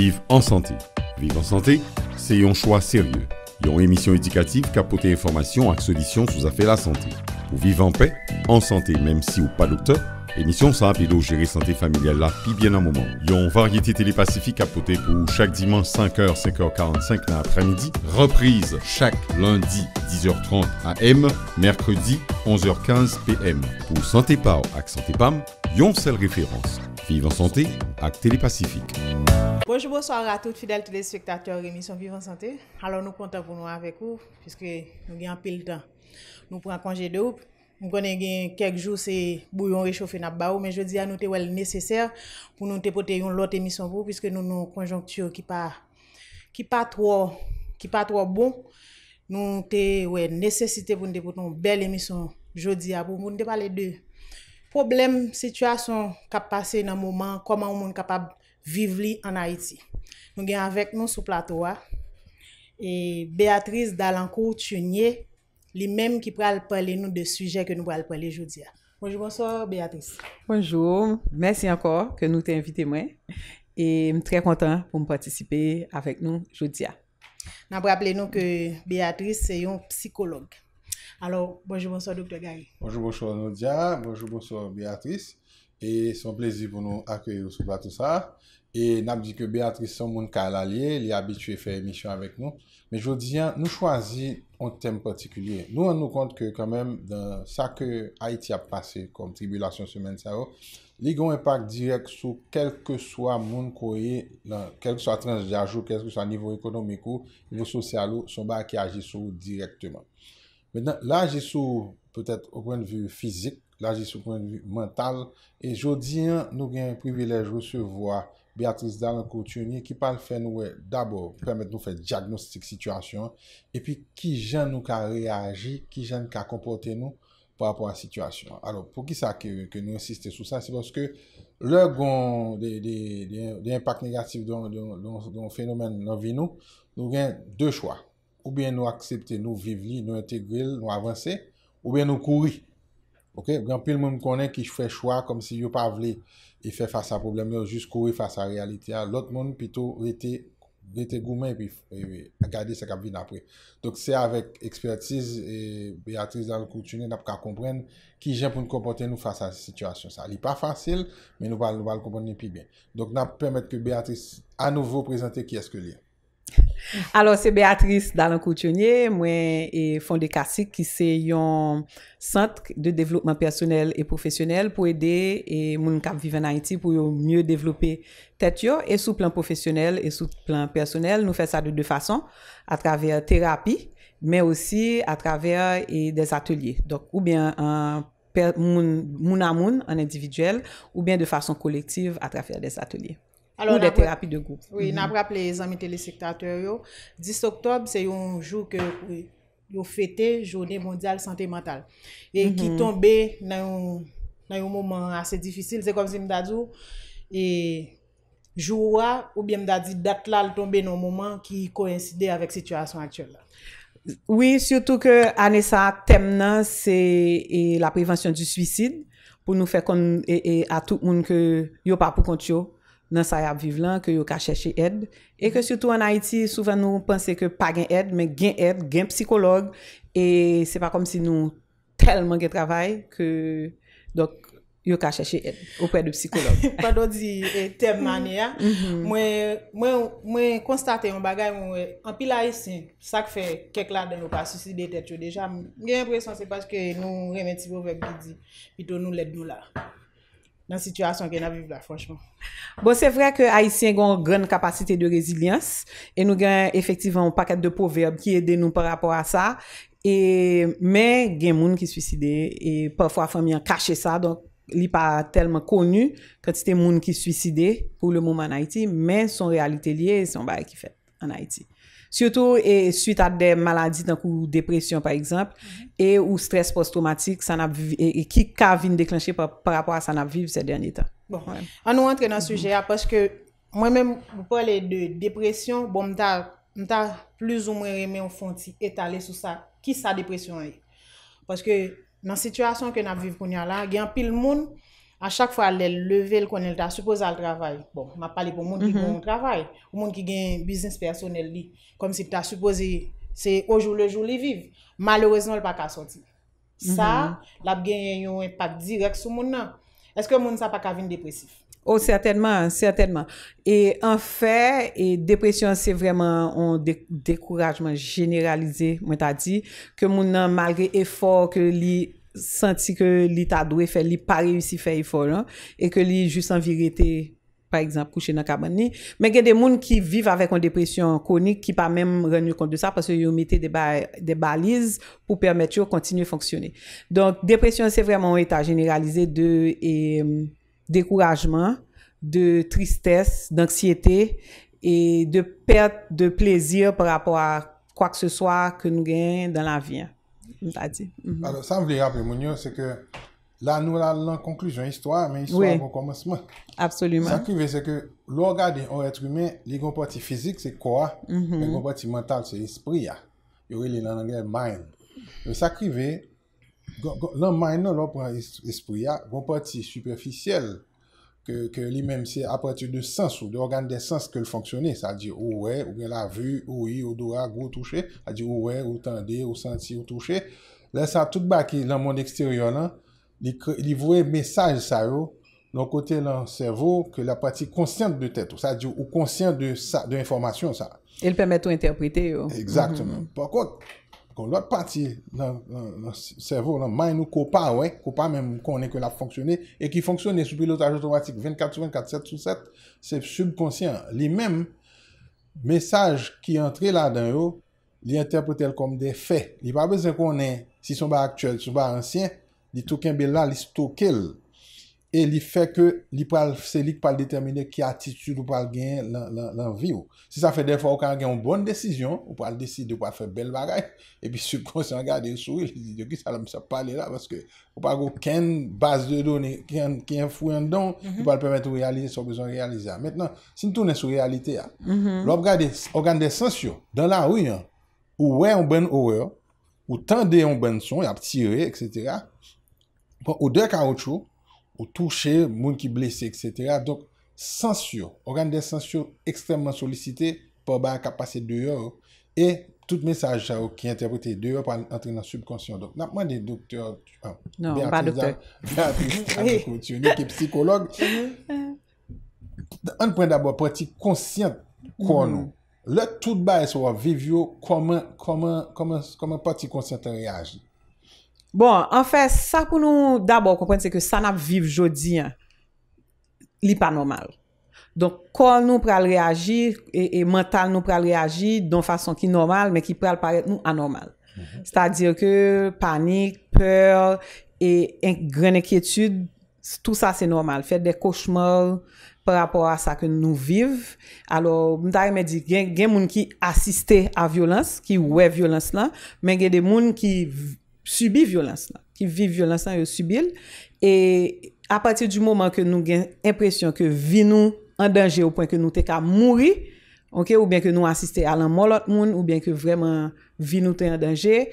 Vive en santé. Vive en santé, c'est un choix sérieux. Une émission éducative capoter information et solution sous affaire la santé. Pour vivre en paix, en santé, même si ou pas docteur, émission simple et gérer santé familiale la pi bien un moment. Une variété télépacifique capotée pour chaque dimanche 5h, 5h45 dans l'après-midi. Reprise chaque lundi 10h30 M, mercredi 11h15 PM. Pour Santé PAO et Santé PAM, Yon seule référence. Vivre en santé à Télé-Pacifique. Bonjour, bonsoir à toutes fidèles téléspectateurs émission Vivre en santé. Alors nous comptons pour nous avec vous puisque nous avons pile temps. Nous prenons congé de vous. Nous connaissons quelques jours c'est bouillon réchauffé n'a mais je dis à nous que nécessaire pour nous porter une autre émission pour puisque nous avons une conjoncture qui pas qui pas trop qui trop bon. Nous avons ouais nécessité pour nous porter une belle émission jeudi à pour nous parler de Problem, situasyon kap pase nan mouman, koman moun kapap vive li an Haiti. Nou gen avèk nou sou plateau a. E Beatrice Dalankou Tchounye, li mèm ki pral pale nou de suje ke nou pral pale Jodia. Bonjour, bonsoir Beatrice. Bonjour, mèsi ankor ke nou te invite mwen. E mèm trè kontan pou mèm patisipe avèk nou Jodia. Nan pral pale nou ke Beatrice se yon psikolog. Alo, bonjou monsou Dr. Gaye. Bonjou monsou Anodia, bonjou monsou Beatrice. E son plezit pou nou akoye lousou batousa. E nap di ke Beatrice son moun ka lalye, li abitwe fè emisyon avèk nou. Me jw diyan, nou chwazi an tem patikulye. Nou an nou kont ke kamem sa ke Haiti ap pase kon tribulasyon semen sa yo, li gwen pak direk sou kelke swa moun koye, kelke swa transdi ajo, kelke swa nivou ekonomiko, nivou sosyalo, sou ba ki aji sou direktman. Mè nan, euh, la jè sou, pwè tèt, ou pwèn vwi fizik, la jè sou pwèn vwi mental, e jodi, nou gen privilèj recevwa Beatrice Dallon-Couturier, ki pal fè nou, dabo, pwèmèt nou fè diagnostik situasyon, e pi ki jen nou ka reagi, ki jen nou ka kompote nou, pwè apwa situasyon. Alors, pou ki sa ke nou insistè sou sa, se bwoske lè gwen de impak negatif don fenomen nan vi nou, nou gen dè chwa. Ou ben nou aksepte nou viv li, nou entegril, nou avanse, ou ben nou kouri. Ok? Granpil moun konen ki fwe chwa kom si yo pa vli e fwe fwa sa problem yo, jis kouri fwa sa realite a, lot moun pito rete goumen pi fwe e, agade se kap vin apre. Dok se avek ekspertise, Beatrice dan nou koutune, nap ka kompren ki jen pou nou kompote nou fwa sa situasyon sa. Li pa fasil, men nou bal komponen pi ben. Dok nap pwemet ki Beatrice anouvo prezante ki eske li an. Alors, se Beatrice Dallon-Coutionier, mwen fonde Kasik ki se yon sentk de devlopman personel e profesyonel pou ede moun kap vive nan iti pou yon mye devloppe tet yo. E sou plan profesyonel e sou plan personel nou fe sa de defason a traver terapi, men osi a traver des atelier. Ou bien moun a moun an individuel ou bien defason kolektiv a traver des atelier. Ou de terapi de goup. Oui, napraple zami telesektator yo. 10 oktob se yon jou ke yo fete Jounen Mondial Santé Mental. E ki mm-hmm. tombe nan yon moment ase difisil. Zekov zi mdadou. E jou oua ou bie mdadou datlal tombe nan moment ki koinside avèk situasyon aktyol la. Oui, soutou ke anesa tem nan se la prevensyon di swisid pou nou fe kon e a tout moun ke yo pa pou kont yo. nan sa yap vive lan, ke yo ka chèche ed, e ke soutou an Haiti, souven nou pense ke pa gen ed, men gen ed, gen psikolog, e se pa kom si nou telman gen travay, ke, dok, yo ka chèche ed, opre de psikolog. Pa do di e, tem mani ya, mm-hmm. Mm-hmm. mwen konstate yon bagay mwen, an pila yi e sin, sak fe kek la den nou pa, sisi de tet yo, deja mwen gen presyon se paske nou remetivou vek gidi, pito nou led nou la. nan sityasyon gen a vivla, fwanchman. Bon, se vre ke Haitien gwen gwen kapasite de rezilyans, e nou gen efektivan paket de poverb ki ede nou par rapport a sa, men gen moun ki swiside, e parfwa fami an kache sa, don li pa telman konu, ket se te moun ki swiside pou le mouman Haiti, men son realite liye, son bay ki fet an Haiti. Soutou, suite mm-hmm. a de maladi tankou depresyon par ekzamp, e ou stres post-traumatik, e ki kavine deklanshi par rapport a sa nap viv se dene etan. Bon, an nou entre nan suje a, mm-hmm. paske mwen men mwen pale de depresyon, bon mta plouz ou mwen reme ou fonti etale sou sa, ki sa depresyon ay. Paske nan sitwasyon ke nap viv konya la, gen pil moun, a chak fwa bon, le level kon el ta suppose mhm. al travay, bon, ma pali pou moun ki pou moun travay, ou moun ki gen business personel li, kom si ta suppose, se ojou lejou li viv, malorez non l pa ka soti. Sa, la gen yon impact direk sou moun nan. Eske moun sa pa ka vin depresif? Ou, oh, certainman, certainman. E, an fè, depresyon se vreman an dekourajman generalize, mwen ta di, ke moun nan malre efor ke li... santi ke li ta dwe fe, li pa rey usi fe e folan, e ke li jousan virite, par exemple, kouche nan Kabani, men gen de moun ki vive avèk an depresyon konik, ki pa mèm renye kont de sa, parce yo mette de balize pou pèrmet yo kontinye fonksyonne. Don depresyon se vreman ou eta generalize de dekourajman, de tristès, d'ansiyete, e de pèrt de plezir par rapport a kwa kse soa ke nou gen dan la viyan. Sa m vle rapi moun yo, se ke la nou la lan konklujon, istwa, men istwa yon konkomanseman. Sa krive se ke lor gade yon etre umen, li gomporti fizik se kwa, li gomporti mental se espri ya, yon li lan an gen mind. Sa krive, lan mind non lor pran espri ya, ah. gomporti superficiel yon. ke li menm se apatir de sens ou, de organe de sens ke l'fonksyonè, sa di ou we, ou gen la vu, ou i, ou do a, ou touche, sa di ou we, ou tende, ou senti, ou touche, la sa tout baki lan moun eksteryon lan, li vwe mesaj sa yo, nan kote lan servou, ke la pati konsyant de tèt ou, sa di ou konsyant de informasyon sa. El permet ou interprete yo. Eksaktmen. Pakot, Lwa pati nan servo nan may nou ko pa we, ko pa menm konen ke la fonksyone, e ki fonksyone sou pilotaj otomatik 24, 24, 7, 7, 7, se subkonsyen. Li menm mesaj ki entre la dan yo, li interpretel kom de fe. Li pa bezen konen, si sou ba aktuel, si sou ba ansyen, li touken be la li stokel. E li fè ke li pal fselik pal determine ki atitude ou pal gen nan vi ou. Se sa fè defa ou kan gen yon bonn desisyon, ou pal deside mm-hmm. ou pal fè bel bagay, epi sou konsen gade sou, yon ki salam sa pale la, paske ou pal go ken bas de doni, ken fwe yon don, ou pal pemet ou realize sou bezon realize. Mèt nan, sin toune sou realite ya. Lop gade, ou gande sensyo, dan la ou yon, ou we yon ben ouwe, ou tende yon ben son, yon ap tire, etc. Pon ou dek an ou chou, ou touche, moun ki blese, etc. Donk, sensyo, oran de sensyo ekstremman solisite, pou ba akap pase deyo, e tout mesaj a euh, ou ki enteprete deyo pou an entre nan subkonsyon. Donk, nan mwen de doktor, euh, non, ba doktor, an pou an apikouti, yon eke psikolog, an pou an apikouti konsyant konou, le tout ba eswa vivyo, koman, koman, koman pasi konsyantan reage. Bon, an fè, sa pou nou d'abord kompwen se ke san ap viv jodi, li pa normal. Don, kol nou pral reagi, e mental nou pral reagi, don fason ki normal, men ki pral paret nou anormal. S'ta dir ke, panik, pèl, e gren ekietude, tout sa se normal. Fè de koshmol, pè rapor a sa ke nou viv. Alo, mtari mè di, gen moun ki asiste a violans, ki wè violans la, men gen de moun ki... subi violans la, ki viv violans la yo subil, e apatir di mouman ke nou gen impresyon ke vi nou an denje ou poen ke nou te ka mouri, ou ben ke nou asiste alan molot moun, ou ben ke vreman vi nou te an denje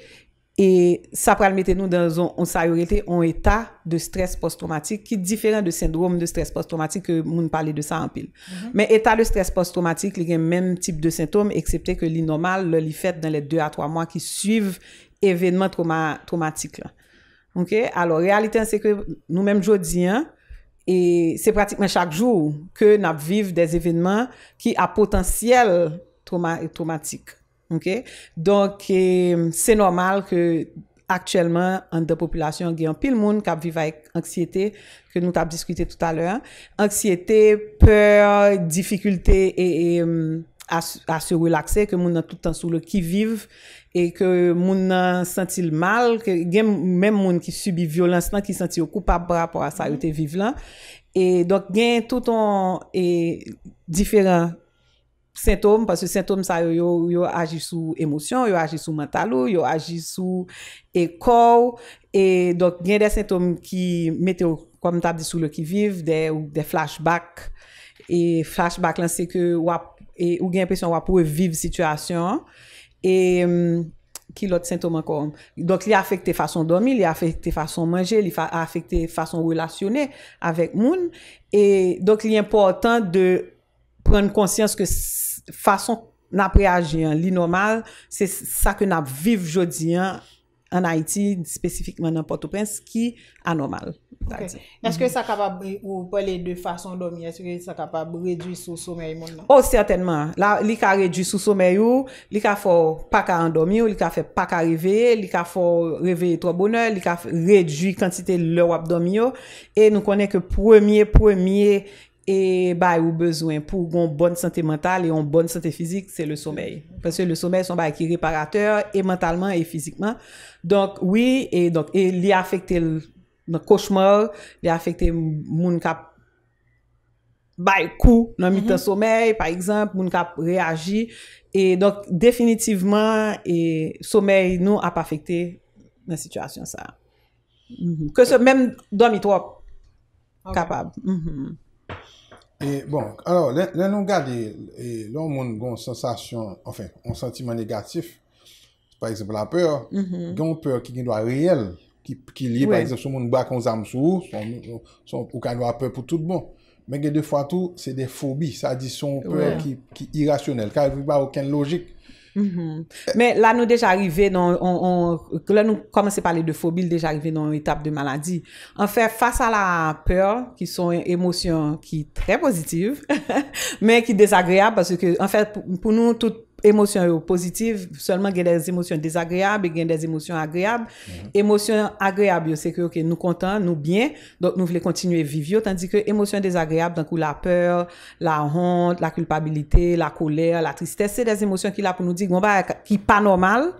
e sa pral mette nou an sa yorite, an etat de stres post-traumatik, ki diferent de syndrom de stres post-traumatik, moun pale de sa an pil, men etat de stres post-traumatik li gen menm tip de sintoum, eksepte ke li normal, li fet nan le 2 a 3 moun ki suiv, evenement traumatik la. Ok, alo, realite an seke nou menm jodi an, e se pratikmen chak jou ke nap viv des evenement ki a potansyel traumatik. Ok, donk se normal ke aktyelman an de populasyon gen pil moun kap viva ek anksyete ke nou tap diskute tout aler. Anksyete, peur, difikulte e... a se relaxe, ke moun nan tout an sou lè ki vive, e ke moun nan sentil mal, ke gen men moun ki subi violans nan, ki senti yo koupa bra po a sa yo te vive lan, e dok gen tout an, e, diferan, sintom, pas se sintom sa yo, yo agi sou emosyon, yo agi sou mantalou, yo agi sou, e kou, e, dok gen de sintom ki, mete yo komentabli sou lè ki vive, de flashback, e flashback lan se ke wap, E ou gen impresyon wap wè pou wè e viv situasyon. E mm, ki lot sentouman kon. Donk li a fèkte fason domi, li a fèkte fason manje, li a fèkte fason relasyonè avèk moun. E donk li important de pren konsyans ke fason nap reajen li normal. Se sa ke nap viv jodi an, an Haiti, spesifikman an Port-au-Prince, ki an normal. Est-ce que sa mm-hmm. kapab ou pou le de fason dormi, est-ce que sa kapab redwi sou somèy moun nan? Ou certainman. La, li ka redwi sou somèy ou, li ka fò pa ka endormi ou, li ka fè pa ka revè, li ka fò revè tro bonè, li ka redwi kantite lè wap dormi ou, e nou konè ke premier, premier, e bay ou bezwen pou gon bonne sante mental e on bonne sante fizik, se le somèy. Pè se le somèy son bay ki reparateur, e mentalman, e fizikman. Donk, oui, e donk, e li afekte lè, nan koshmòl, li a fèkte moun kap bay kou nan mitan mhm. somèl, par exemple, moun kap reagi, et donc, définitivement, somèl nou ap fèkte nan situasyon sa. Mhm. Kè se, mèm 2003, kapab. Mhm. E, bon, alò, lè nou gade, e, lè ou moun goun sensasyon, enfin, konsantiman negatif, par exemple, la pèr, goun pèr ki gindwa reyèl, ki li, par exemple, sou moun bwa kon zamsou, ou ka nou ap peu pou tout bon. Men gen de fwa tou, se de phobi, sa di son peu ki irasyonel, ka pou pa ou ken logik. Mm-hmm. Men la nou deja arrive, la nou komanse pale de phobi, deja arrive nan etap de maladi, an fè, fasa la peu, ki son emosyon ki trè pozitiv, men ki desagreab, parce ke, an fè, pou nou tout Emosyon yo pozitiv, solman gen des emosyon desagreab, gen des emosyon agreab. Emosyon mhm. agreab yo, seke yo ke nou kontan, nou bien, donk nou vle kontinu e viv yo, tandi ke emosyon desagreab, donk ou la peur, la hont, la kulpabilite, la koler, la tristeste, se des emosyon ki la pou nou di, gwen bon, ba ki pa normal,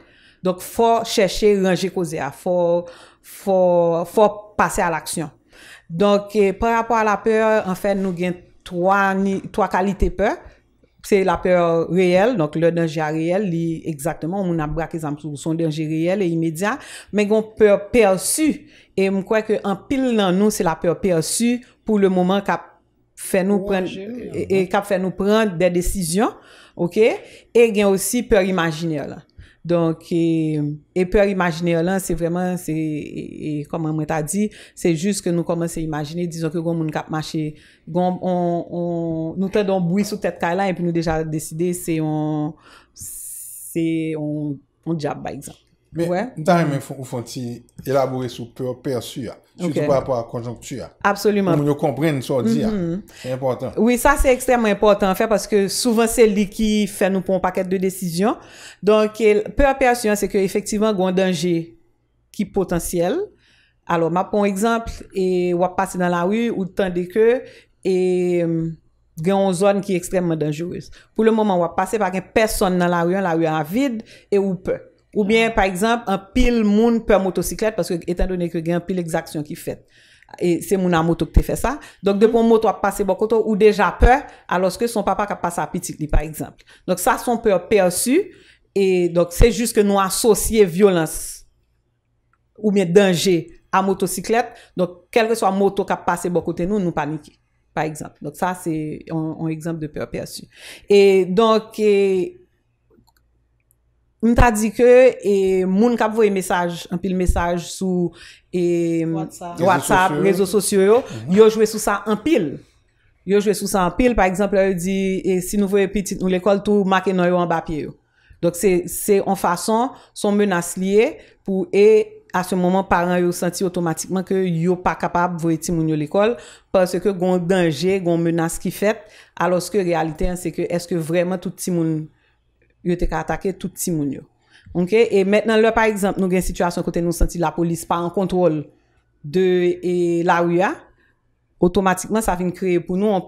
donk fo cheshe ranger kozea, fo pase a l'aksyon. Donk, po rapo a la peur, anfen nou gen 3 kalite peur, Se la peur reyel, donk le denje reyel, li, exactement, moun ap brake zanp sou son denje reyel e imedya, men gwen peur persu, e mwen kwae ke an pil nan nou se la peur persu pou le mouman kap fe nou pren, e kap fe nou pren de desisyon, ok, e gen osi peur imajinyal an. Donk, e per imajine o lan, se vreman, se, e koman mwen ta di, se jist ke nou koman se imajine, dizon ke goun moun kap mache, goun, nou tendon boui sou tet kailan, e pi nou deja deside, se, se, on diap ba egzant. Mwen tan mwen ou fwanti elabore sou pèr pèrsyon. Soutou pèr pèr konjonktiyon. Absolument. Mwen yo kompren sou diyan. E important. Oui, sa se ekstrem mwen important. Fè parce ke souvan sel di ki fè nou pon paket de desisyon. Donk, pèr pèrsyon se ke efektivman gwen denje ki potensiyel. Alon, ma pon ekzamp, wap pase nan la wu, ou tande ke gen yon zon ki ekstrem mwen denjoues. Pou le mwaman wap pase pake person nan la wu, an la wu an avid, e ou pèr. Ou byen, pa ekzamp, an pil moun pe motosiklet, paske etan do ne kre gen an pil exaksyon ki fet. E se moun an motok te fe sa. Donk depon motok ap pase bo koto, ou deja pe, aloske son papa kap pase apitik li, pa ekzamp. Donk sa son pe persu, e donk se jist ke nou asosye violans, ou mye denje, an motosiklet, donk kelke so an motok ap pase bo kote nou, nou panike, pa ekzamp. Donk sa se, an ekzamp de pe persu. E donk, e... Un ta di ke, e, moun kap vwe mesaj, anpil mesaj sou e, WhatsApp, rezo sosyo yo, mhm. yo jwe sou sa anpil. Yo jwe sou sa anpil, par exemple, yo di, e, si nou vwe pitit nou l'ekol tou, maken nou yo anbapye yo. Dok se, se an fason, son menas liye pou e, a se mouman, paran yo senti otomatikman ke yo pa kapab vwe ti moun yo l'ekol, paske gon denje, gon menas ki fet, aloske realite an, se ke, eske vreman touti moun... yo te ka atake tout ti moun yo. Ok, et maintenant lè par exemple, nou gen situasyon kote nou senti la polis pa an kontrol de la ouya, otomatikman sa fin kreye. Pou nou, on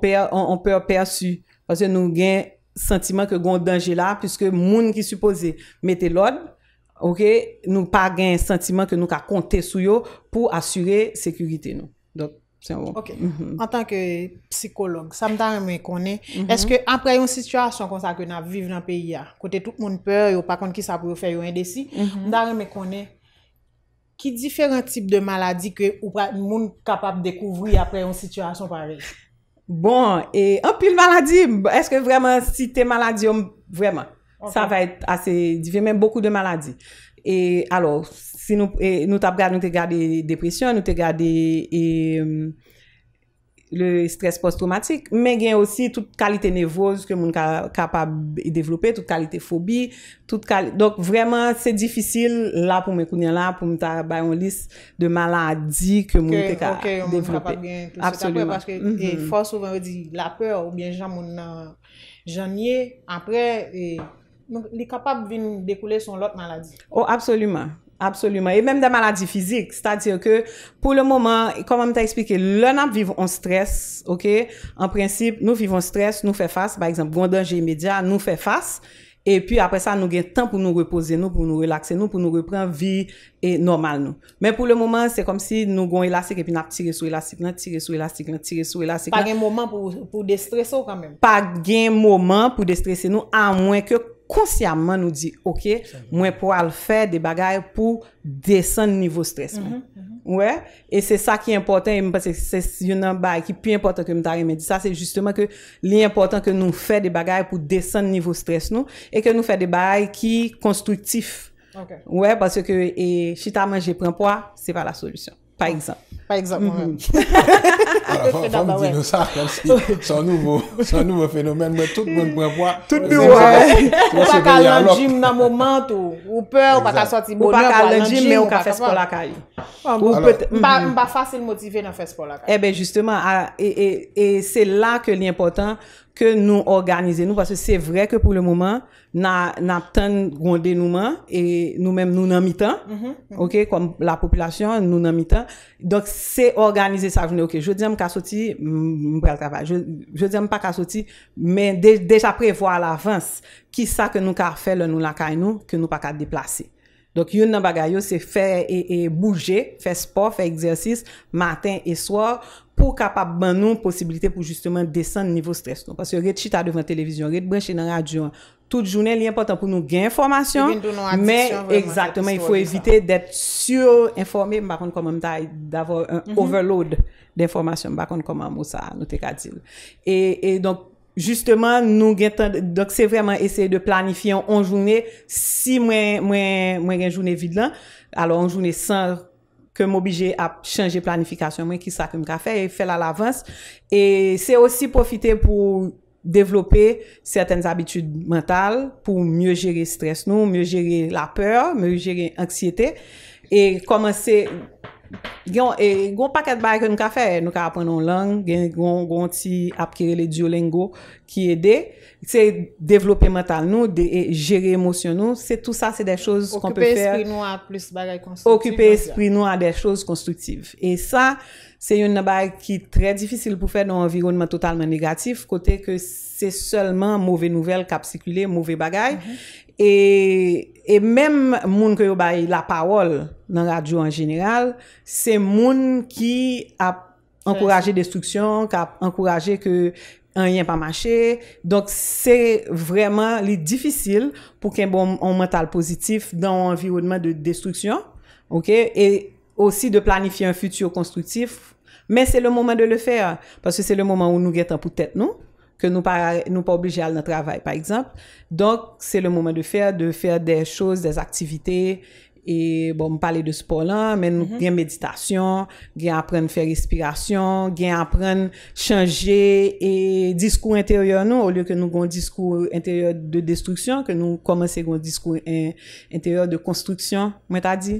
per per su parce nou gen sentimen ke gon denje la, puisque moun ki suppose mette l'od, nou pa gen sentimen ke nou ka konte sou yo pou asure sekurite nou. Bon. Ok, mm-hmm. en tanke psikolog, sa m dan reme kone, eske apre yon situasyon kon sa ke nan vive nan peyi ya, kote tout moun peur, yo pa kont ki sa pou yo fe yon indesi, m dan reme kone, ki diferent tip de maladi ke ou praten moun kapap dekouvri apre yon situasyon parel? Bon, e apil maladi, eske vreman si te maladi yon, vreman, sa va ete ase, di vemen beaucoup de maladi. E alor, si nou e, ta brade nou te gade depresyon, nou te gade e, le stres post-traumatik, men gen osi tout kalite nevose ke moun ka kapab e devlope, tout kalite fobi, tout kalite... Dok vreman se difisil la pou mwen kounen la pou mwen ta bayon lis de maladi ke moun te ka devlope. Ok, ok, moun ka kapab gen tout se tapwe, paske e fos ou mwen wè di la pe ou bien jan moun nan janye, apre... li kapap vin dekoule son lot maladi. Oh, absolu man. Absolu man. E menm de maladi fizik. S'tatir ke, pou le mouman, kom anm ta eksplike, le nan ap vivon stress, ok, an prinsip, nou vivon stress, nou fe fass, ba eksemp, gondanje imedya, nou fe fass, e pi apre sa, nou gen tan pou nou repose nou, pou nou relakse nou, pou nou repren vi normal nou. Men pou le mouman, se kom si nou goun elastik, epi nan ap tire sou elastik, nan tire sou elastik, nan tire sou elastik. Pa gen mouman pou destresse ou kan konsyaman nou di, ok, mwen pou al fè de bagay pou desen nivou stres moun. Mm-hmm, mm-hmm. Ouè, e se sa ki important, yon nan bagay ki pi important ki mwen tari mwen di sa, se justeman ki li important ke nou fè de bagay pou desen nivou stres moun, e ke nou fè de bagay ki konstruktif. Ouè, parce ke, e chita man jè pren pou a, se va la solusyon. Par exemple. Par exemple, moi-même. Mhm. Ah, alors, ça c'est un nouveau, un nouveau phénomène. Mais tout le monde peut voir. Tout le monde, Ou pas aller au gym dans le moment, ou peur, ou pas sortir bonheur. Ou pas aller au gym, mais on pas faire sport la caille. Ou peut-être. Mhm. Pas facile motiver dans faire sport la caille. Eh bien, justement, ah, et c'est là que l'important que nous organiser nous, parce que c'est vrai que pour le moment, n'a n'a grand dénouement et nous-mêmes nous n'en mi-temps, mhm. ok, comme la population, nous n'en mi-temps. Donc, se organize sa jounè. Ok, joudi an mou ka soti, mou brel travay. Joudi an mou pa ka soti, men deja prevo al avans, ki sa ke nou ka fe loun nou la kay nou, ke nou pa ka deplase. Donk yon nan bagay yo, se fe e, e bouje, fe sport, fe eksersis, matin e swor, pou kapab ban nou posibilite pou justemen desen nivou stres. Non, pas yo ret chita devan televizyon, ret breche nan radyon, Tout jounen li important pou nou gen informasyon. Men, exaktman, i fwo evite det sur informe, mbakon koman mtaj d'avo overload de informasyon, mbakon koman mousa nou te katil. Et, et, donk, justeman, nou gen tan, donk, se vreman ese de planifiyon an jounen, si mwen mwen gen jounen vide lan, alo an jounen san kem obije a chanje planifikasyon mwen ki sa kem ka fe, e fel al avans, e se osi profite pou devlopè sèten abitud mental pou myè jère stres nou, myè jère la pèr, myè jère aksyète, e komanse, yon pakèd baye ke nou ka fè, nou ka apèn nou lang, gen yon ti apkire le diolengo ki edè, tse, devlopè mental nou, jère emosyon nou, tout sa, se de chòz kon pè fèr, okype espri nou a de chòz konstruktiv, e sa, Se yon nabay ki tre difícil pou fè nan environnement totalman negatif, kote ke se seulement mouve nouvel kap sikule, mouve bagay, mhm. e, e mem moun ki yon bay la pawol nan radyo an general, se moun ki ap ankoraje destruksyon, ki ap ankoraje ke an yon pa mache, donk se vreman li difícil pou ken bon mental pozitif nan environnement de destruksyon, ok, e osi de planifiye an futyo konstruktif, men se le mouman de le fèr, paswè se le mouman ou nou getan pou tèt nou, ke nou pa oblijè al nan travèl, par exemple, donk se le mouman de fèr, de fèr de chòz, de aktivité, e bon, mou pale de sport lan, men nou gen mhm. meditasyon, gen apren fèr espirasyon, gen apren chanjè, e diskour intèryor nou, ou lè ke nou gon diskour intèryor de destruksyon, ke nou komanse gon diskour intèryor de konstruksyon, mwen ta di?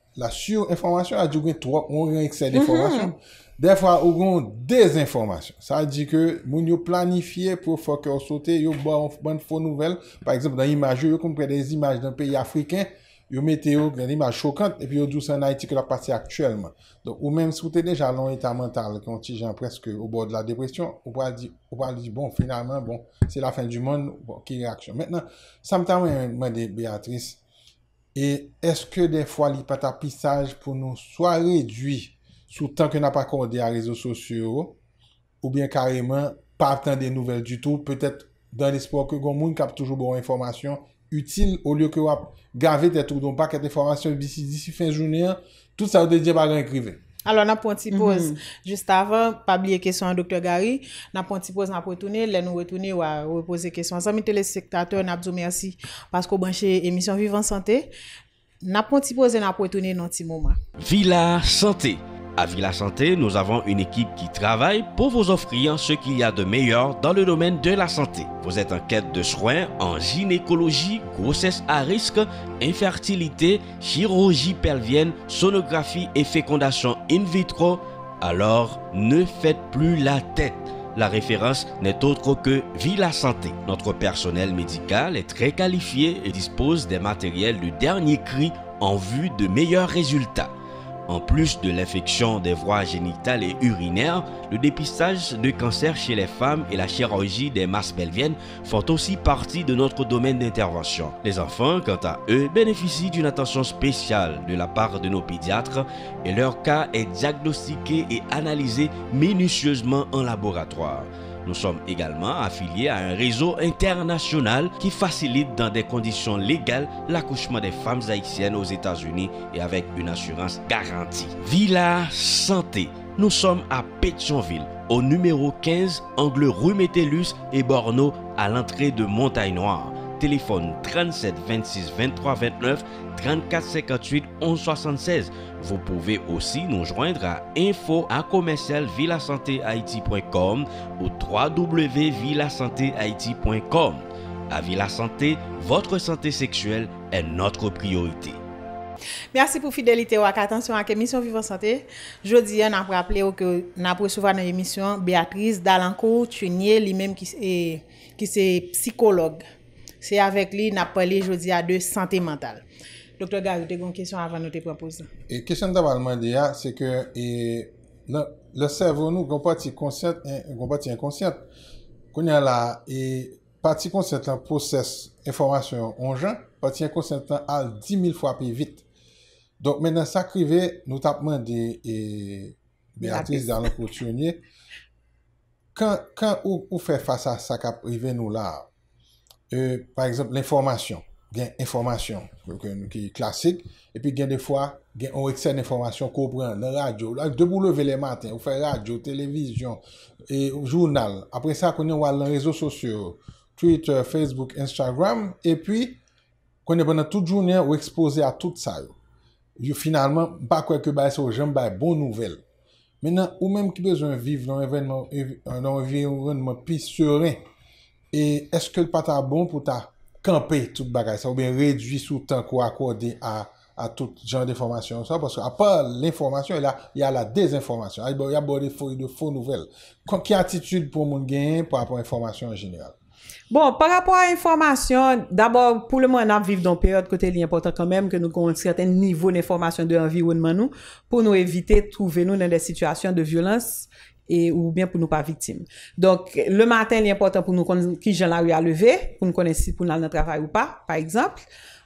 la sur-informasyon a di ou gen 3, ou gen eksel informasyon, defwa ou gen des informasyon, sa di ke moun yo planifiye pou fok yo sote, yo ban foun nouvel, par exemple, dan imaj yo, yo kompre des imaj dan peyi Afriken, yo mete yo gen imaj chokante, epi yo dousan a iti ke la pase aktuelman. Don, ou men sote deja loun etat mental, ki ontijan preske ou bod la depresyon, ou pal di, ou pal di, bon, finalman, bon, se la fen di moun, bon, ki reaksyon. Mwen nan, sa mta mwen mwen de Beatrice, E eske de fwa li patapisaj pou nou swa redwi sou tanke na pa konde a rezo sosyo ou bien kareman pa aptan de nouvel du tout. Petet dan l'espo kwen goun moun kap toujou bon informasyon util ou li yo kwen wap gavet et tou don pak et informasyon bisi disi fin jouni an, tout sa ou dedye bagan e krive. Alors, napon ti mhm. pose, juste avant, pa bliye kesyon an Dr. Gary, napon ti pose napon toune, lè nou we toune ou we pose kesyon. Zami tè lè sektateur, nap zou mersi, pasko banche emisyon Vivant Santé, napon ti pose napon toune nan ti mouma. À Villa Santé, nous avons une équipe qui travaille pour vous offrir ce qu'il y a de meilleur dans le domaine de la santé. Vous êtes en quête de soins en gynécologie, grossesse à risque, infertilité, chirurgie pelvienne, sonographie et fécondation in vitro. Alors, ne faites plus la tête. La référence n'est autre que Villa Santé. Notre personnel médical est très qualifié et dispose des matériels du dernier cri en vue de meilleurs résultats. En plus de l'infection des voies génitales et urinaires, le dépistage de cancer chez les femmes et la chirurgie des masses pelviennes font aussi partie de notre domaine d'intervention. Les enfants, quant à eux, bénéficient d'une attention spéciale de la part de nos pédiatres et leur cas est diagnostiqué et analysé minutieusement en laboratoire. Nous sommes également affiliés à un réseau international qui facilite dans des conditions légales l'accouchement des femmes haïtiennes aux États-Unis et avec une assurance garantie. Villa Santé. Nous sommes à Pétionville, au numéro 15, angle rue Métellus et Borno, à l'entrée de Montagne Noire. Téléphone 37 26 23 29 34 58 11 76 Vous pouvez aussi nous joindre à infoacommercielvillasanteaiti.com ou www.villasanteaiti.com. A Villa Santé, votre santé sexuelle est notre priorité. Merci pour fidélité ou ak attention ak émission Vivre Santé. Jeudi, je vous rappelle que nous avons reçu notre émission Beatrice Dalancourt, qui est psychologue. C'est avec lui que nous avons appelé aujourd'hui à deux santé mentale. Dr. Garou, te goun kesyon avan nou te proposan. E kesyon davalman de ya, se ke e, le servou nou goun pati konsyant, e, goun pati inkonsyant. Koun yan la, e, pati konsyantan poses informasyon anjan, pati inkonsyantan al 10.000 fwa pi vit. Donk menan sa krive, nou tapman de Beatrice dan l'okotyonye, kan ou fe fasa sa kaprive nou la, par eksemp, l'informasyon? gen informasyon, ki klasik, epi gen defwa, gen ou eksen informasyon, kopren, nan radyo, debou leve le maten, ou fe radyo, televizyon, e jounal, apre sa konye wale nan rezo sosyo, Twitter, Facebook, Instagram, epi, konye bwene tout jounen, ou ekspose a tout sa yo. Yo finalman, bakwe ke ba ese ou jen ba e bon nouvel. Menan, ou menm ki bezon viv nan evenman, nan evenman, pi sere, e eske pata bon pou ta kanpe tout bagay sa ou ben redwi sou tan ko akwade a tout jan de informasyon ou sa. Paske apan l'informasyon, y a la dezinformasyon. Y a bode fow nouvel. Ki atitude pou moun gen, pa apan informasyon genyal? Bon, pa apan informasyon, d'abor, pou le moun ap viv don peryote, kote li important kanmem ke nou kon certain nivou n'informasyon de anviwounman nou, pou nou evite touven nou nan de situasyon de violansi. E, ou bien pou nou pa vitim. Donc, le matin, li important pou nou konen ki jen la ou ya leve, pou nou konen si pou nan nan travay ou pa, par exemple.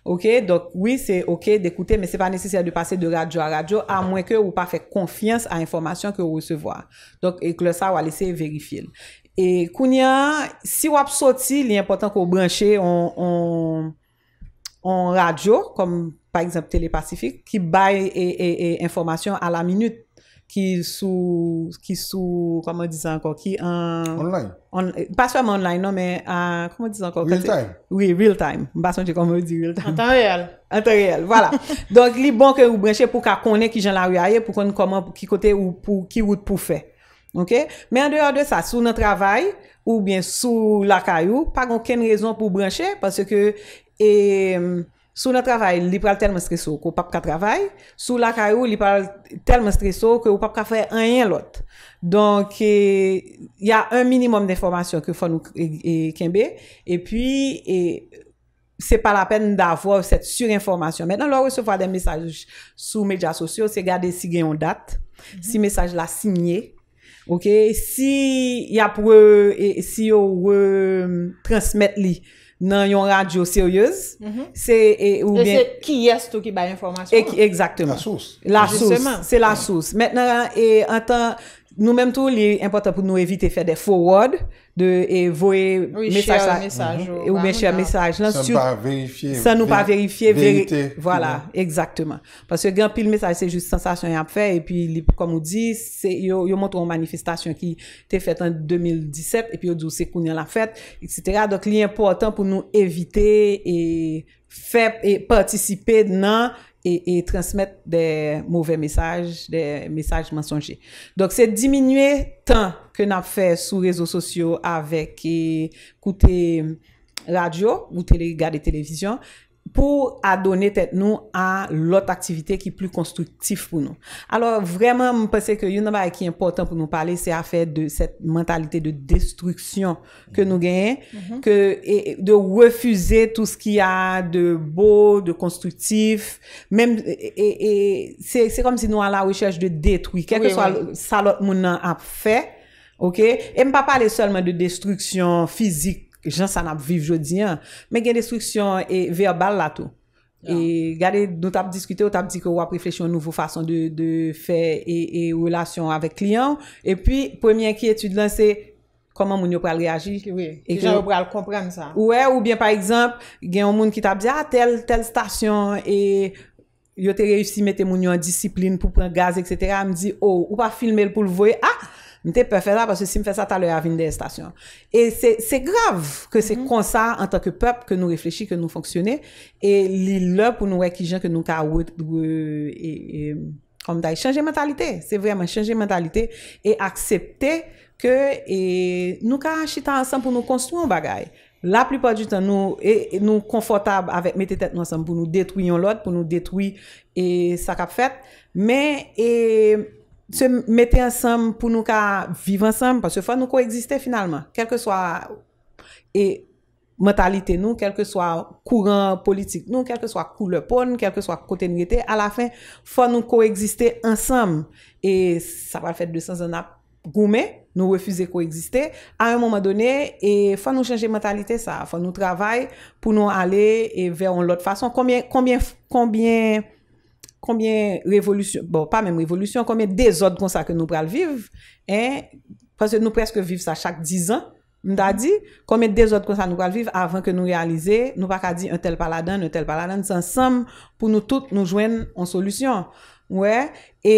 Ok, donc, oui, c'est ok d'ekouter, men se pa nesesya de pase de radio a radio, a mwen ke ou pa fek konfians a informasyon ke ou recevoa. Donc, e klo sa ou a lese verifil. Et koun ya, si wap soti, li important ko branche en radio, kom par exemple Telepacifique, ki baye informasyon a la minute. Ki sou, ki sou, kwa mwen dize anko, ki an... Online? Paswa mwen online, nan, men, an, kwa mwen dize anko... Real time? Oui, real time. Basan jè kwa mwen dize real time. Antan real? Antan real, wala. Don li bon ke ou branche pou ka konen ki jan la ou ya ye, pou konen ki kote ou pou, ki wout pou fe. Ok? Men an dewa dewa sa, sou nan travay, ou bien sou lakay ou, pa gon ken rezon pou branche, pase ke, e... Sou nou travay, li pral telman stresou kou papka travay. Sou lakay ou, li pral telman stresou kou papka fè an yon lot. Donk e, y a un minimum d'informasyon kou fò nou e, e, kenbe. E pwi, se pa la pen d'avòv set sur-informasyon. Mè nan lò, wè se fwa den mesaj sou medja sosyo, se gade si gen yon dat. Mm-hmm. Si mesaj la signye. Ok? Si y ap wè, si yo wè transmèt li nan yon radyo seryèz, mhm. se e, ou mè... Se se ki yè stou ki bay informasyon. Eksaktèman. La souse. La souse, se la souse. Mèt nan, e an tan... Nou menm tou li impotant pou nou evite fè de forward, de evoe mesaj la. Ou i share mesaj. Ou i share mesaj. San nou pa verifiye. San nou pa verifiye. Verite. Voilà, exacteman. Pasè gen, pil mesaj, se jous sensasyon yon ap fè, e pi li pou komou di, yo moun tou yon manifestasyon ki te fèt an 2017, e pi yo dous se kounen la fèt, etc. Dok li impotant pou nou evite, e fè, e patisipe nan... et, transmettre des mauvais messages, des messages mensongers. Donc, c'est diminuer le temps que nous fait sur les réseaux sociaux avec écouter radio ou télé, regarder télévision pou adone tet nou a lot aktivite ki pli konstruktif pou nou. Alors, vreman, mwen pense ke yon nan ba e ki important pou nou pale, se afe de set mentalite de destruksyon ke nou genye, mm-hmm. ke de refuze tout se ki a de bo, de konstruktif, menm, e, e, se kom si nou a la wechaj de detwi, keke so a salot moun nan ap fe, ok? E m pa pale solman de destruksyon fizik, jan san ap viv jodi an, men gen destriksyon e verbal la tou. E gade nou tap diskute, ou tap di ke wap reflechyon nouvo fason de fè e, e relasyon avèk kliyan, e pi, premien ki etude lan se, koman moun yo pral reajil? E ki wè, ki jan wè pral kompran sa. Ou wè, ou byen par exemple, gen yon moun ki tap di a, ah, tel, tel stasyon, e yo te reyusi mette moun yo an disipline pou pran gaz, etc. M di, ou pa filme l pou l voye, a! Ah! Ni te pa fè la, pasè si m fè sa ta lè avin de estasyon. E se, se grav, ke se mhm. konsa an tanke pep, ke nou reflechi, ke nou fonksyonè, e li lè pou nou rekijen, ke nou ka wè, e, e, kom da y chanje mentalite, se vreman chanje mentalite, e aksepte, ke, e, nou ka chita ansan pou nou konstou an bagay. La plupò di tan nou, e, e, nou konfortab avèk mette tèt nou ansan, pou nou detwiyon lòd, pou nou detwiy, e, sa kap fèt, men, e, e, se mette ansam pou nou ka vive ansam, parce fwa nou koeksiste finalman, kelke swa e, mentalite nou, kelke swa kouran politik nou, kelke swa koule pon, kelke swa kote ngete, a la fin fwa nou koeksiste ansam, e sa va fèt de sa zanap goume, nou refuze koeksiste, a un mouman donen, e fwa nou chanje mentalite sa, fwa nou travay pou nou ale, e veyon lot fason, konbyen fwa, konbyen revolusyon, bon, pa menm revolusyon, konbyen dezod kon sa ke nou pral viv, en, prase nou preske viv sa chak dizan, mda di, konbyen dezod kon sa nou pral viv, avan ke nou realize, nou pa ka di, un tel paladan, un tel paladan, san sam, pou nou tout nou jwen an solusyon, mwè, e,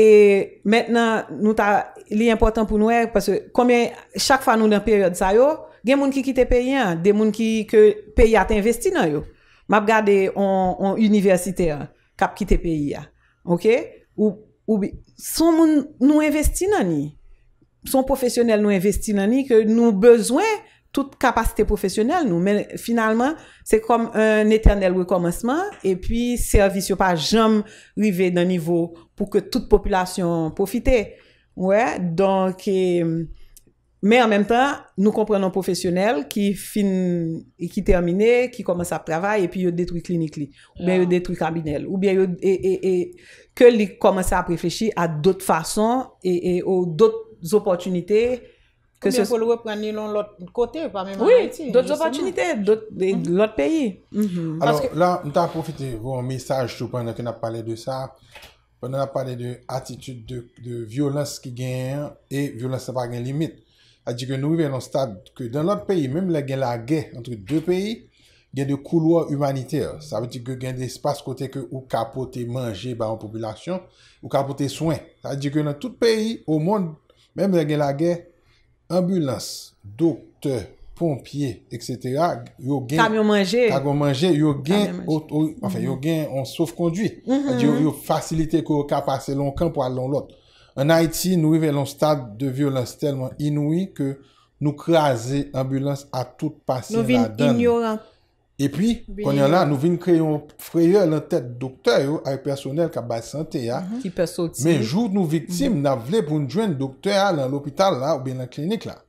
mètnen, nou ta, li important pou nouè, prase, konbyen, chak fa nou nan peryode sa yo, gen moun ki kite peyi an, den moun ki, ke peyi a te investi nan yo, map gade, an, an, universite an, kap kite peyi a, Ok, ou son moun nou investi nan ni, son profesyonel nou investi nan ni, ke nou bezwen tout kapasite profesyonel nou, men finalman, se kom un eternel wikomansman, e pi servis yo pa jom rive nan nivou pou ke tout populasyon profite. Ouè, donk e... Men an menm tan, nou kompren nan profesyonel ki fin, ki termine, ki koman sa pravay, epi yo detri klinik li, ou ben yo ah. detri kabinel, ou ben yo, e, e, e, ke li koman sa preflechi a dot fason, e, e, ou dot zoportunite. Ou ben pou lwep pran nilon lot kote, ou pa menman. Oui, dot zoportunite, dot, lot peyi. Alors, la, nou ta profite, ou an mesaj tou, pwennan ki nap pale de sa, pwennan ap pale de atitude de violens ki gen, e violens sa pa gen limit. A di ke nou vi venon stab ke dan lot peyi, menm le gen la gey entre de peyi, gen de kouloa humanite. Sa ve di ke gen de espase kote ke ou kapote manje ba an popolasyon, ou kapote soen. Sa di ke nan tout peyi, ou mon, menm le gen la gey, ambulans, doktor, pompye, etc. Yo gen... Kamyon manje. Kamyon manje. Yo gen... Afen, yo mm-hmm. gen on sof kondwi. A di yo yo fasilite kou kapase lon kan pou alon lote. An Haïti nou yvelon stade de violans telman inoui ke nou kreaze ambulans a tout pasi la dan. Nou vin ignoran. E pi kon yon la nou vin kreyon freye lan tèt doktè yo ay personel ka bas sante ya. Men joun nou viktim na vle pou njwen doktè ya lan l'opital la ou belan klinik la.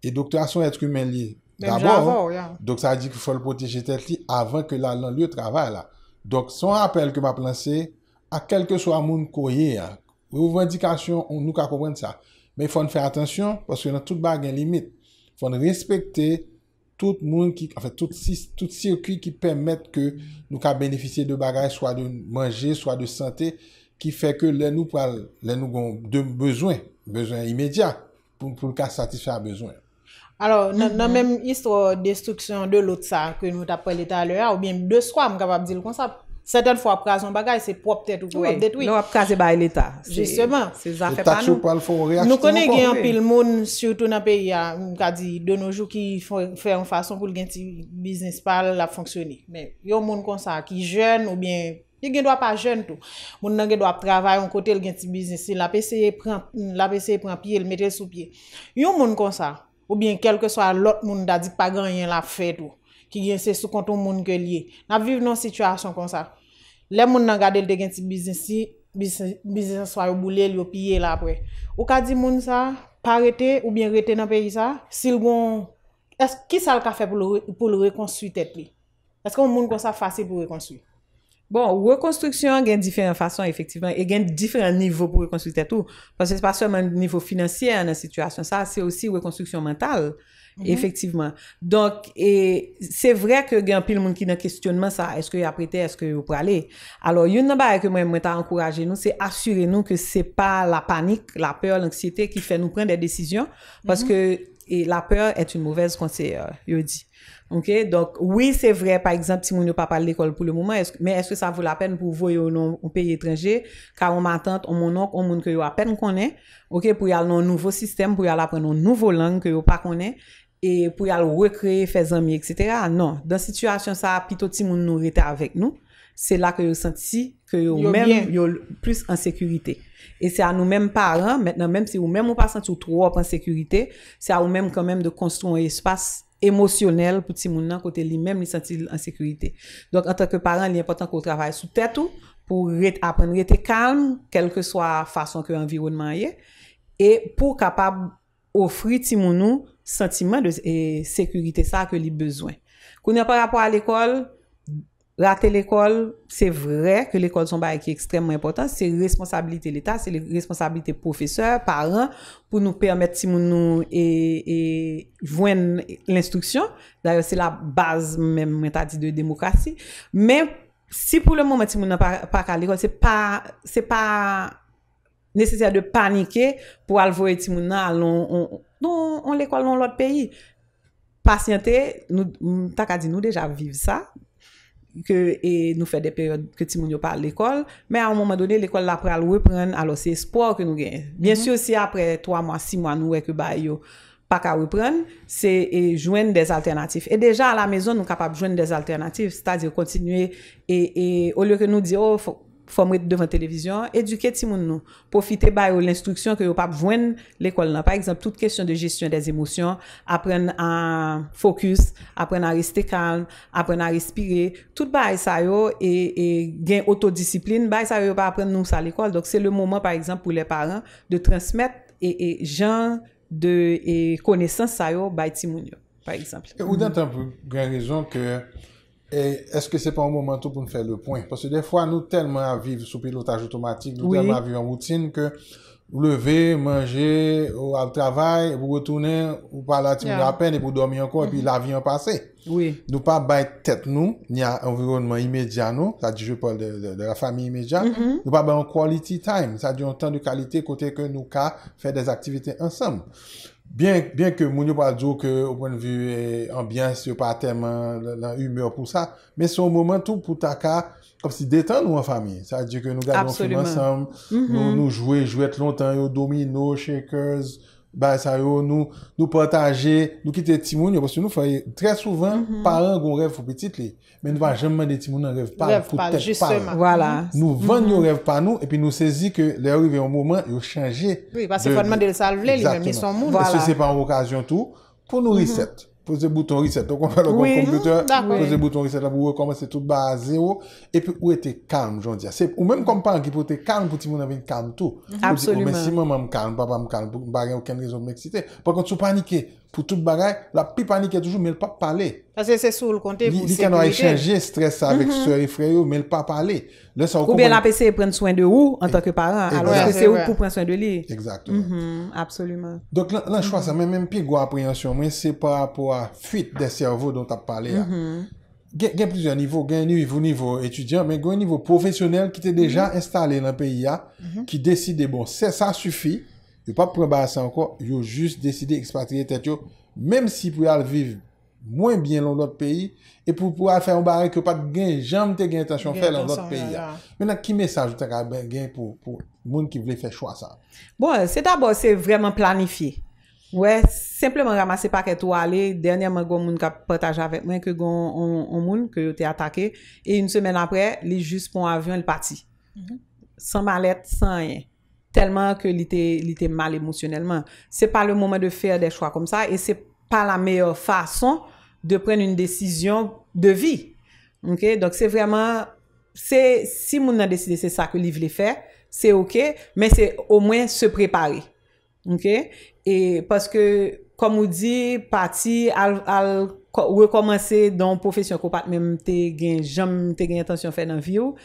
E doktè a son etre kumeli. Dabou. Dokta a di ki fol potè jè tèt li avan ke lan lan liyo travay la. Dok son apel ke pa planse a kelke so amoun koye ya. Ou vendikasyon, nou ka kompwenn sa. Men fwane fwey atensyon, pwase nan tout bagay limit, fwane respekte, tout moun, tout sirkwi ki pwemmet ke nou ka benefisye de bagay, swa de manje, swa de sante, ki fwey ke lè nou gwen de bezwen, bezwen imedya, pou lè ka satisfay bezwen. Alors, nan men istro destruksyon de lout sa, ke nou ta pwel etalè, ou bien de swa mkabap di loun konsap, Sèten fwa ap kaze an bagay, se pou ap tèt ou pou ap tèt wè. Non ap kaze bay l'Etat. Jistèman, se zan fè pa nou. L'Etat chou pa l'fòn reaksyon pou an fè. Nou konè gen apil moun, soutoun apè, mou ka di, de nou jou ki fè an fason pou l'gènti biznes pa l'ap fonksyonè. Men, yon moun kon sa, ki jèn ou bien, yon gen dwa pa jèn tou, moun nan gen dwa ap travay an kote l'gènti biznes, si l'APC pren, l'APC pren pi, l'mète sou pi. Yon moun kon sa, ou bien, yon m ki gen se sou konton moun ke liye. Nap viv nan situasyon kon sa. Le moun nan gade l de gen ti bizensi, bizenswa yo boule, yo piye la apre. Ou ka di moun sa, pa rete ou bien rete nan peyi sa, si l bon... Ki sa l ka fe pou l rekonstuitet li? Eske moun kon sa fase pou rekonstuit? Bon, rekonstruksyon gen diferent fason efektiveman, e gen diferent nivou pou rekonstuitet ou. Pas se se pa seman nivou financier nan situasyon sa, se osi rekonstruksyon mental. Mhm. Efectiveman, donk, e se vre ke gen pil moun ki nan kestyonman sa, eske yo aprete, eske yo prale alo, yon nan ba e ke mwen mwen ta ankoraje nou, se asyre nou ke se pa la panik, la per, l'anksyete ki fe nou pren de desisyon, paske mhm. la per et yon mouvez konser yo di, ok, donk, oui se vre, par exemple, si moun yo pa pal l'ekol pou le mouman, men eske sa voul apen pou voyo nou ou peyi etranje, ka ou mantant, ou moun nou, ou moun ki yo non, apen konen ok, pou yal nou nouvo sistem, pou yal apen nou nouvo lang, ki yo pa konen e pou yal rekreye, fè zami, etc. Nan, dan situasyon sa, pito ti moun nou rete avèk nou, se la kè yo senti, kè yo mèm, yo plus ansekurite. E se an nou mèm paran, mèm si yo mèm ou pa senti ou tro ap ansekurite, se an ou mèm kèmèm de konstrou an espas emosyonel pou ti moun nan kote li mèm li senti ansekurite. Donk, an tanke paran, li apotan kè ou travay sou tèt ou, pou apen rete kalm, kelke so a fason kè environman ye, e pou kapab ofri ti moun nou sentimen de eh, sekurite sa ke li bezwen. Kounen pa rapor al ekol, rate l'ekol, se vre, ke l'ekol son ba ek ekstrem mwen important, se responsabilite l'Etat, se responsabilite profeseur, paran, pou nou permette si moun nou e eh, vwen eh, l'instruksyon, d'ailleurs se la base men mwen ta di de demokrasi, men, si pou le moun mwen ti moun nan pa ka l'ekol, se pa se pa neceser de panike pou alvore ti moun nan alon Nou, an l'ekol nou l'ot peyi. Pasyente, nou, tak a di nou deja vive sa, ke nou fe de peryode ke ti moun yo pa l'ekol, men an moun mè donè l'ekol la pral wè pren, alò se espo ou ke nou gen. Bien si ou si apre 3 moun, 6 moun nou wè ke bay yo, pak a wè pren, se e jwen des alternatif. E deja a la mezon nou kapab jwen des alternatif, se ta di yo kontinuye, e ou lè ke nou di yo oh, fok, Fomre devan televizyon, eduke timoun nou. Profite bayo l'instruksyon ke yo pa vwen l'ekol nan. Par exemple, tout kestyon de gestyon des emosyon, apren a fokus, apren a reste kalm, apren a respire. Tout baye sayo, e, e gen otodiscipline, baye sayo yo pa apren nou sa l'ekol. Donk se le mouman, par exemple, pou lè paran, de transmèt e, e jan de konesans sayo baye timoun yo, par exemple. Ou dantan pou gen rezon ke... Et est-ce que c'est pas un moment tout pour nous faire le point? Parce que des fois nous tellement à vivre sous pilotage automatique, nous tellement à vivre en routine que vous levez, mangez, vous allez au travail, vous retournez, vous parlez à tout le monde à peine et vous dormez encore et puis la vie en passe. Nous pas baille tête nous, ni à environnement immédiat nous, ça dit je parle de la famille immédiat. Mm-hmm. Nous pas baille en quality time, ça dit en temps de qualité côté que nous car faire des activités ensemble. Bien ke moun yo pa djo ke o pwenn vye eh, ambyans yo pa teman la humer pou sa, men son mouman tou pou ta ka kopsi detan nou an fami. Sa diye ke nou galon film ansam, nou nou jwet jwet lontan yo, domino, shakers... nou partaje, nou kite timoun nou faye tre souvan mhm. paran goun rev pou petit li men nou pa jemman de timoun nan rev pal nou vanyo rev pa nou epi nou sezi ke le rive yon mouman yon chanje se se pa an vokasyon tou pou nou riset Poser le bouton reset. Donc, on va le computer. Posez le bouton reset là pour recommencer tout bas à oh. zéro. Et puis, ou était calme, j'en dis. Ou même comme parent qui tu es calme pour tout le monde calme tout. Oh, Absolument. mais si maman me calme, papa me calme, je n'ai aucune raison de m'exciter. Par contre, si paniqué, pou tout bagay, la pi panik e toujou, me l pa pale. Pase se sou l konte, li kano a e chanje, stres sa vek sou se refreyo, me l pa pale. Ou bien la pe se pren soin de ou, an tanke para, aloske se ou pou pren soin de li. Exactement. Mhm, absolument. Donk lan chwa sa, men mhm. men pi gwa apreyansyon, men se pa apwa fuit de servo don tap pale ya. Mhm. Gen plizan nivou, gen nivou nivou etudyan, men gen nivou profesyonel ki te deja instale nan PIA, ki deside, bon, sa sufi, Yo pa prembare sa anko, yo jous jous deside ekspatriye tet yo, menm si pou al vive mwen byen loun lout peyi, e pou pou al fè yon barek yo pat gen jam te gen etasyon fè loun lout peyi ya. Menak ki mesaj yo te ka gen pou moun ki vle fè chwa sa? Bon, se dabor se vreman planifiye. We, simplement ramase pa ke tou ale, denye man goun moun ka potaje avèk mwen ke goun moun, ke yo te atake, e yon semen apre, li jous pon avyon l pati. Mhm. San malet, san enye. telman ke li te mal emosyonelman. Se pa le mouman de fer de chwa kom sa, e se pa la meyo fason de prenne yon desisyon de vi. Ok, donk se vreman, se si moun nan deside se sa ke li vle fer, se ok, men se o mwen se prepare. Ok, e paske kom ou di, pati al rekomansi donk profesyon kopat, men te gen jom, te gen etansyon fe nan vi ou,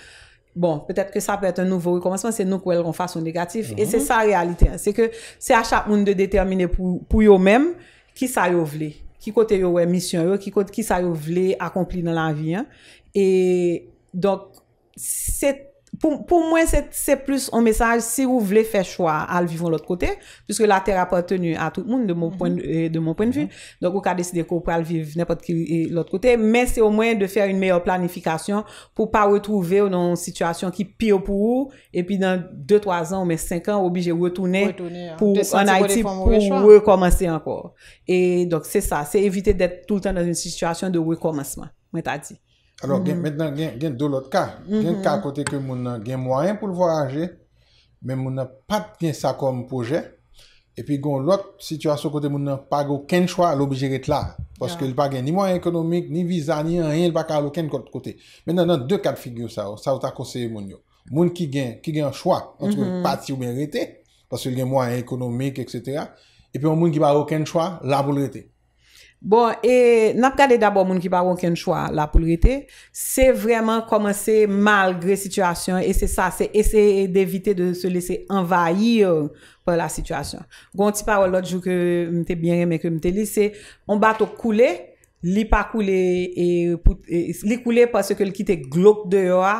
bon, peut-être que ça peut être un nouveau recommencement, c'est nous qui l'avons façon négative, et c'est sa mhm. réalité, c'est que c'est à chaque monde de déterminer pour yo-même qui ça yo v'le, qui cote yo wè mission yo, qui ça yo v'le accompli dans la vie, et donc, c'est pou mwen se plus an mesaj si ou vle fè chwa al vivon l'ot kote puisque la terapote tenu a tout moun de moun euh, point de vue donk ou ka deside ko pou al viv nèpot ki l'ot kote men se ou mwen de fè yon meyo planifikasyon pou pa wè trouve yon situasyon ki pi ou pou ou e pi dan 2-3 an ou mè 5 an wè toune pou an Haiti pou wè komanse ankor e donk se sa se evite dè tout an nan yon situasyon de wè komanseman mwen ta di Alor mm-hmm. gen do lot ka, gen ka kote ke moun nan gen mwaen mm-hmm. pou l vo aje, men moun nan pat gen sa kom proje, epi gon lot situasyon kote moun nan pa gen ken chwa l obje rete la, paske l pa gen ni mwaen ekonomik, ni viza, ni anjen, l pa ka l ken kote kote. Men nan nan de kat figyo sa ou, sa ou ta konseye moun yo. Moun ki gen, ki gen chwa, an tou moun pat si ou men rete, paske gen mwaen ekonomik, etc. Epi moun ki ba gen ken chwa, la moun rete. Bon, e nap gade d'abo moun ki pa wakèn chwa la pou lorite, se vreman komanse mal gre situasyon, e se sa, se ese evite de se lese envayir pa la situasyon. Gon ti pa wò lòt jou ke mte bien reme ke mte li, se on bato koule, li pa koule, e, e, li koule pa se ke l'kite glop deyo a,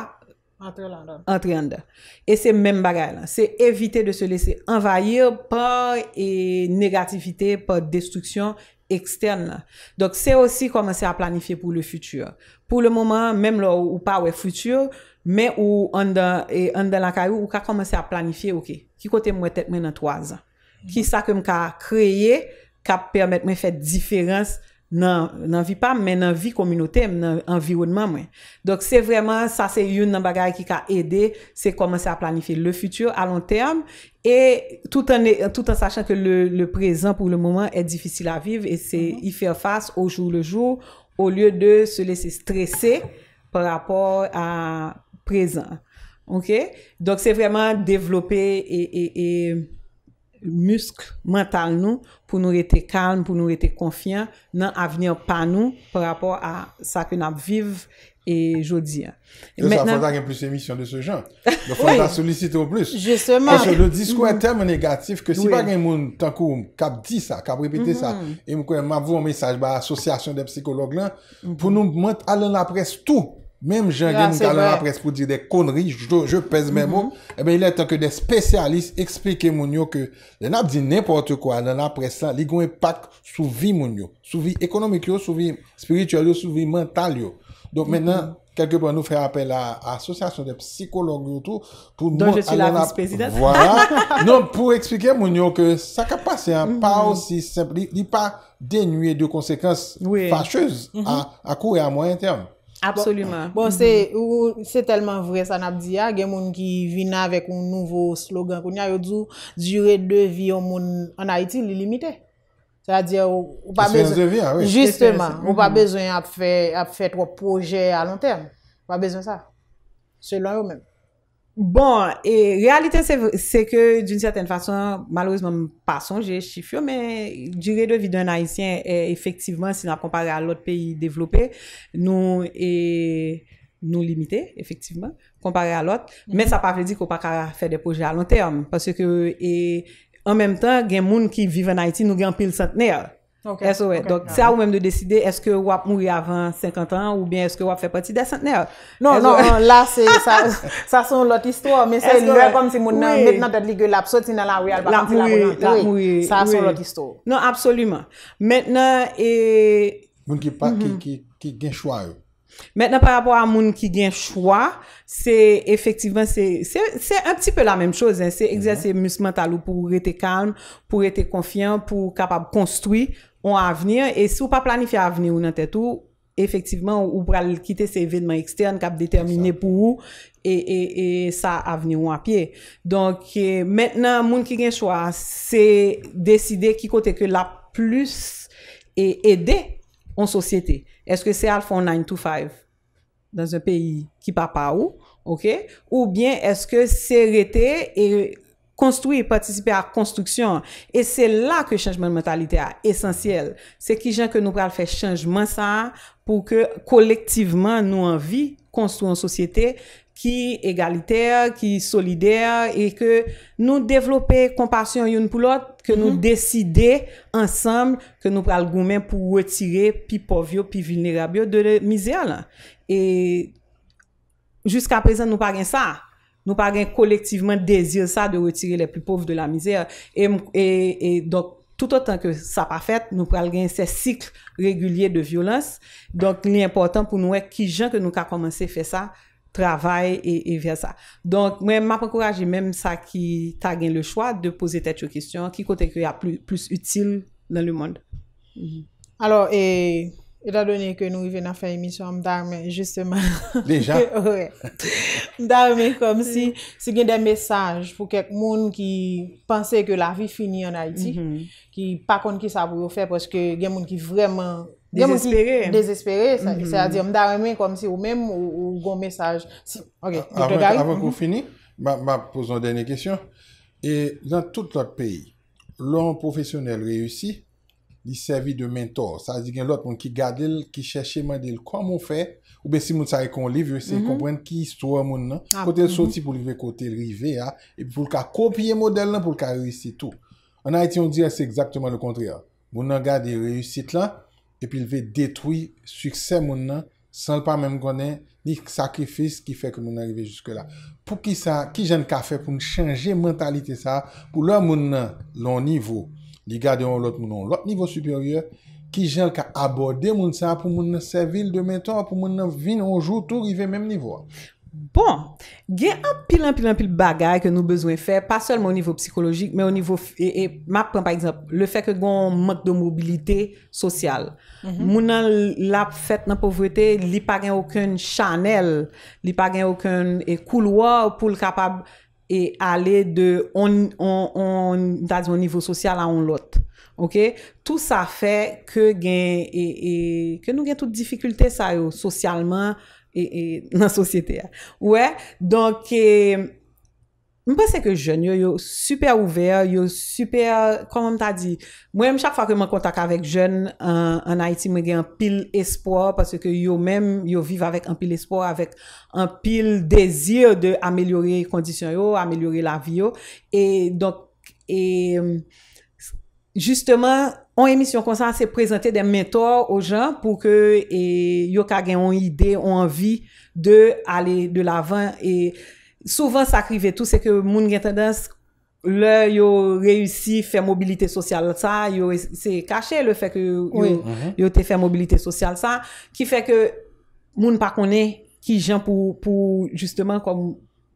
entre landa. E se men bagay lan, se evite de se lese envayir pa e, negativite, pa destriksyon, externe. Donc, c'est aussi commencer à planifier pour le futur. Pour le moment, même là ou pas ouais futur, mais où en dans et dans la carrière, ou commencer à planifier, OK, qui côté moi tête moi dans trois ans? Qui ça que me créer qui permettre de faire différence nan vi pa mwen nan vi kominote mwen nan environman mwen. Dok se vreman sa se yon nan bagay ki ka ede se komanse a planife le futur a lon term e tout an sachan ke le prezan pou le mouman e difisil a vive e se yi fer fas ou joun le joun ou lye de se lese stresse par rapport a prezan. Ok? Dok se vreman devlope e... musk mental nou pou nou rete kalm, pou nou rete konfyan nan avenir pa nou pou rapor a sa ke nap viv e jodi. Yo sa fwanta gen plus emisyon de se jan. Fwanta solisite ou plus. Fwanta sou disko en term negatif ke si bagen moun tankou m kap di sa, kap repite sa, m mm-hmm. avou an mesaj ba asosyasyon de psikolog lan mm-hmm. pou nou ment alen la pres tou Mem jen gen nou kalan apres pou di de konri, je pes menmou, e ben ilè tanke de spesyalist mm-hmm. explike moun yo ke lè nan ap di nèmpote kwa nan apres sa, li gwen pak sou vi moun yo, sou vi ekonomik yo, sou vi spiritual yo, sou vi mental yo. Don menan, kelkepon nou fè apel la asosyasyon de psikolog nou tou, don jè ti la kous pesidat. Voilà, non pou explike moun yo ke sa kapase, pa osi semp, li pa denye de konsekans fachez akou e a mweny term. Absolument. Bon, bon se telman vre sa nap di ya. Gen moun ki vina vek un nouvo slogan. Koun ya yo djou djoure de vi yon moun an Haiti li limite. Se a diya, ou pa bezon. Se yon de vi ya, ah oui. Justeman, ou pa bezon ap fè tro proje a long term. Ou pa bezon sa. Selon yo men. Bon, et réalité c'est que d'une certaine façon, malheureusement, pas son gestifio, mais diré de vie d'un Haitien, effectivement, si la comparé à l'autre pays développé, nous limité, effectivement, comparé à l'autre. Mm-hmm. Mais ça ne parait pas dire qu'on ne peut pas faire des projets à long terme. Parce que, en même temps, il y a des gens qui vivent en Haïti, nous y avons plus de centenaires. Esowe, donk sa ou menm de deside, eske wap mouri avan 50 an, ou bien eske wap fe pati desantner. Non, non, la se, sa son lot istor, men se le kom se moun nan, men nan dat li ge lap so, ti nan la real bakanti la moun anta. La mouri, la mouri. Sa son lot istor. Non, absolumen. Men nan e... Moun ki pa ki gen chwa e. Men nan par rapport a moun ki gen chwa, se efektivman se, se, se an ti pe la menm chose, se exerse mus mental ou pou rete kan, pou rete konfyan, pou kapab konstwi. ou an avenir, e si ou pa planifi an avenir ou nan tèt ou, efektiveman, ou pral kite se evidman ekstern, kap determine pou ou, e sa avenir ou an apye. Donk, mennen, moun ki gen chwa, se deside ki kote ke la plus e ede an sosyete. Eske se alfon 9 to 5 dan se peyi ki pa pa ou, ou bien eske se rete e... Konstrui, patisipe a konstruksyon. E se la ke chanjman mentalite a esensyel. Se ki jen ke nou pral fè chanjman sa pou ke kolektiveman nou anvi konstru an sosyete ki egaliter, ki solider e ke nou devlope kompasyon yon pou lot ke nou deside ansam ke nou pral goumen pou retire pi povio, pi vilnerabyo de mm-hmm. le mizè la. E jiska prezen nou par gen sa a. Nou pa gen kolektiveman dezir sa de retire le plus pouf de la mizè. Et donc, tout autant ke sa pa fèt, nou pa gen se sikl régulier de violèns. Donc, li important pou nou wè ki jen ke nou ka komanse fè sa, travèl et vè sa. Donc, mè m'ap akourajè mèm sa ki ta gen le chwa de pose tèt yo kistyon ki kote kè ya plus util nan le mond. Mm-hmm. Alors, e... Éta donè ke nou y vè nan fè emisyon mdarmè, jistèman... Déja? Ouè. Mdarmè kom si, si gen den mesaj pou kek moun ki panse ke la vi fini an Haiti, mhm. ki pa kon ki sa pou yo fè, poske gen moun ki vreman... Desespéré? Desespéré, sa. Mhm. Sè a di mdarmè kom si ou mèm ou gon mesaj. Ok, Dr. Gary? Avè kon fini, ma poson denè kèsyon. Et nan tout lòk peyi, lòn profesyonel reyoussi, Li servi de mentor Sa zi gen lot moun ki gade el Ki chèche mède el kwa moun fè Ou bè si moun sa yè kon liv Yè se yè mhm. kompwèn ki istouan moun nan ah, Kote l mhm. soti pou li ve kote rive E pou l ka kopye model nan pou l ka reysi tou An a yè ti yon dire se exactement le kontre Moun nan gade reysit lan E pi li ve detoui Suksè moun nan San l pa mèm gwenè Ni sakrifis ki fè kwen moun arrive juske la Pou ki sa, ki jen ka fè Pou n chanje mentalite sa Pou l moun nan loun nivou li gade an lout moun an lout nivou superyè, ki jèl ka abode moun sa pou moun nan servil demèntan, pou moun nan vin an joutou rive mèm nivou. Bon, gen an pil an pil an pil bagay ke nou bezwen fè, pa sèlme an nivou psikologik, mè an nivou, e, e map prèm par exemple, le fèk e goun mout de mobilite sosyal. Mhm. Moun nan la fèt nan povretè, li pa gen akoun chanel, li pa gen akoun ekouloa pou l kapab... e ale de on, on, on, da di yon nivou sosyal a on lot. Ok? Tout sa fe ke gen, e, e, ke nou gen tout difikulte sa yo sosyalman e nan sosyete. Ouè, donk, e, Mwen pa se ke jen yo, yo super ouver, yo super, koman ta di, mwen chak fa ke mwen kontak avek jen an Haiti mwen gen pil espoir, pase ke yo men, yo viv avek an pil espoir, avek an pil dezir de amelyore kondisyon yo, amelyore la vi yo. E donk, e, justeman, an emisyon konsan se prezante den mentor ou jan pou ke yo kagen an ide, an anvi de ale de lavan e... Souvan sa krive tout se ke moun gen tendens lè yo reysi fè mobilite sosyal sa, yo se kache le fè ke mhm. yo te fè mobilite sosyal sa, ki fè ke moun pa kone ki jen pou, pou, justement,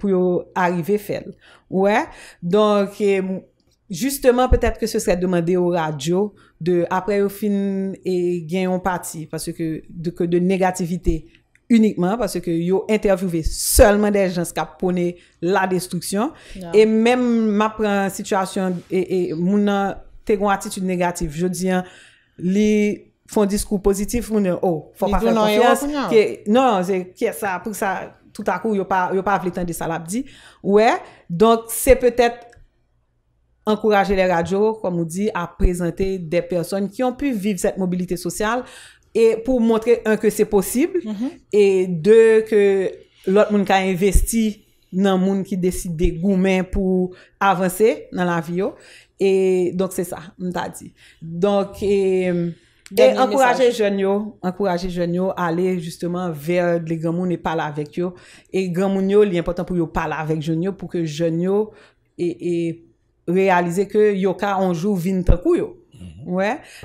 pou yo arrive fèl. Ouè, donk, eh, justement, petèp ke se sè demande yo radyo de apre yo fin e gen yon pati, fè se ke de negativite. Unikman, parce que yo interviewé seulement des gens qui apprenaient la destruction. Et même ma preuve de situation, et mon attitude négative, je dis, l'y font discours positif, mon, oh, faut pas faire confiance. Non, c'est ça, tout à coup, yo pas avlé tant de salabdi. Ouais, donc c'est peut-être encourager les radios, comme on dit, à présenter des personnes qui ont pu vivre cette mobilité sociale. Et pour montrer, un, que c'est possible, mm-hmm. et deux, que l'autre moun ka investi nan moun ki desi de goumen pou avanse nan la vie yo. Et donc c'est ça, m'ta di. Donc, et encourager jeun yo, encourager jeun yo, aller justement vers les grand moun et parle avec yo. Et grand moun yo, li important pou yo parle avec jeun yo, pou ke jeun yo, et réaliser que yo ka anjou vin ta kou yo.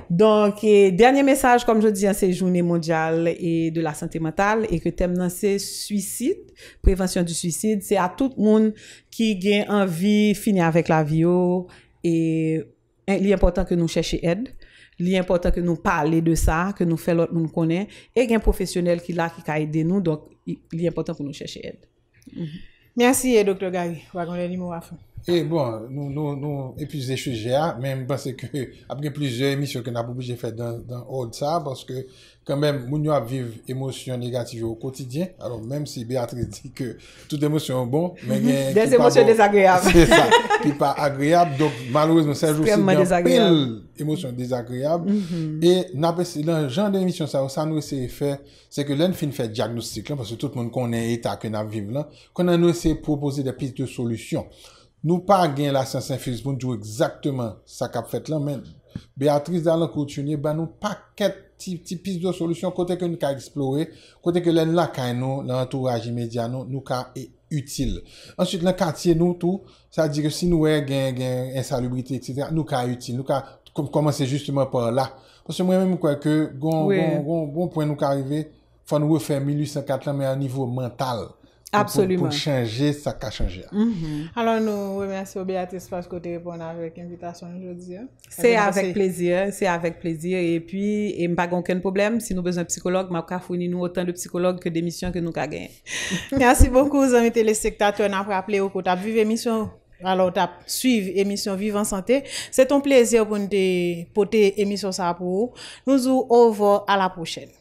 Donk, denye mesaj, kom je diyan, se jouni mondyal E de la sante matal E ke tem nan se suicid Prevensyon di suicid, se a tout moun Ki gen anvi Fini avèk la vio E li important ke nou chèche ed Li important ke nou pale de sa mm-hmm. Ke nou fè lòt nou konè E gen profesyonel ki la ki ka ede nou Donk, li important pou nou chèche ed Mènsi, e doktor Gagi Ou agon lè li mou afan E bon, nou, nou, nou, epi zè chouje a, men mwen pense ke apren plizè emisyon ke nan pouboujè fè dan od sa, paske kan men moun yo ap viv emosyon negativ yo kotidyen, alon menm si Beatrice di ke tout emosyon bon, men gen... Des emosyon desagriyab. Se sa, ki pa agriyab, dok malouz moun sejjou si nyon pil emosyon desagriyab. E nan gen de emisyon sa, ou sa nou esè fè, se ke lèn fin fè diagnostik lan, paske tout moun konen eta ke nan viv lan, konen nou esè proposè de pit de solusyon. Nou pa gen la Saint-Saint-Félix-Bounjou exactement sa kap fèt lan men. Beatrice d'Alain Couturier ban nou pa ket tipis do solusyon kote ke nou ka eksplore, kote ke lè nou la kay nou, l'antouraj imediano, nou ka e util. Ansylte, lè katye nou tou, sa di ke si nou e gen insalubrité, nou ka util, nou ka komanse justement par la. Ponsè mwen mè mou kwe ke, goun pwen nou ka rive, fwa nou wè fè 1880, mè a nivou mental. Absolument. Pour, changer, ça a changé. Mm-hmm. Alors, nous remercions Béatrice parce que tu réponds avec l'invitation aujourd'hui. Hein. C'est avec plaisir, c'est avec plaisir. Et puis, et pas aucun problème. Si nous besoin de psychologue, ma fournit nous autant de psychologues que d'émissions que nous avons Merci beaucoup, les avez téléspectateurs. Nous rappelé au côté. Vive émission. Alors, tu suivre émission en Santé. C'est un plaisir pour nous porter émission ça pour Nous vous au revoir à la prochaine.